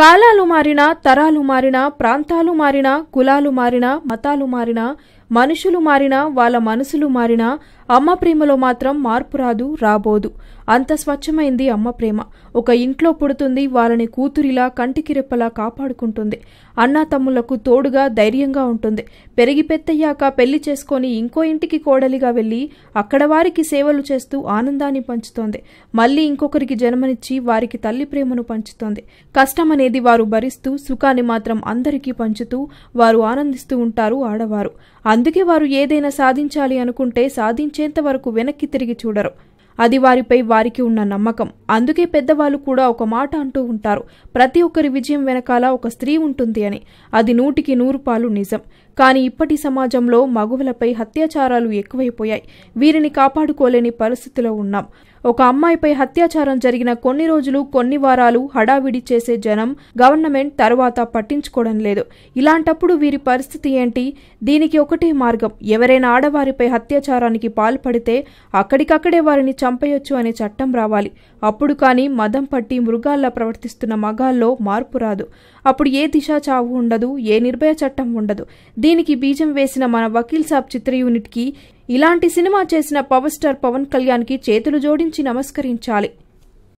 కాలాలు మారినా తరాలు మారినా ప్రాంతాలు మారినా కులాలు మారినా మతాలు మారినా మనుషులు మారినా వాళ్ళ మనసులు మారినా అమ్మ ప్రేమలో మాత్రం మార్పు రాదు రాబోదు అంత స్వచ్ఛమైంది అమ్మ ప్రేమ ఒక ఇంట్లో పుడుతుంది వాళ్ళని కూతురిలా కంటికి రెప్పలా కాపాడుకుంటుంది అన్నా తమ్ముళ్లకు తోడుగా ధైర్యంగా ఉంటుంది పెరిగి పెత్తయ్యాక పెళ్లి చేసుకొని ఇంకో ఇంటికి కోడలిగా వెళ్ళి అక్కడ వారికి సేవలు చేస్తూ ఆనందాన్ని పంచుతోంది మళ్ళీ ఇంకొకరికి జన్మనిచ్చి వారికి తల్లి ప్రేమను పంచుతోంది కష్టం అనేది వారు భరిస్తూ సుఖాన్ని మాత్రం అందరికీ పంచుతూ వారు ఆనందిస్తూ ఉంటారు ఆడవారు అందుకే వారు ఏదైనా సాధించాలి అనుకుంటే సాధించేంత వరకు వెనక్కి తిరిగి చూడరు అది వారిపై వారికి ఉన్న నమ్మకం అందుకే పెద్దవాళ్ళు కూడా ఒక మాట అంటూ ఉంటారు ప్రతి ఒక్కరి విజయం వెనకాల ఒక స్త్రీ ఉంటుంది అని అది నూటికి నూరు పాలు నిజం కానీ ఇప్పటి సమాజంలో మగువలపై అత్యాచారాలు ఎక్కువైపోయాయి వీరిని కాపాడుకోలేని పరిస్థితిలో ఉన్నాం ఒక అమ్మాయిపై అత్యాచారం జరిగిన కొన్ని రోజులు కొన్ని వారాలు హడావిడి చేసే జనం గవర్నమెంట్ తర్వాత పట్టించుకోవడం లేదు ఇలాంటప్పుడు వీరి పరిస్థితి ఏంటి దీనికి ఒకటే మార్గం ఎవరైనా ఆడవారిపై అత్యాచారానికి పాల్పడితే అక్కడికక్కడే వారిని చంపేయొచ్చు అనే చట్టం రావాలి అప్పుడు కానీ మదం పట్టి మృగాల్లా ప్రవర్తిస్తున్న మగాల్లో మార్పు రాదు అప్పుడు ఏ దిశ చావు ఉండదు ఏ నిర్భయ చట్టం ఉండదు దీనికి బీజం వేసిన మన వకీల్ సాబ్ చిత్ర యూనిట్కి ఇలాంటి సినిమా చేసిన పవర్ స్టార్ పవన్ కళ్యాణ్ కి చేతులు జోడించి నమస్కరించాలి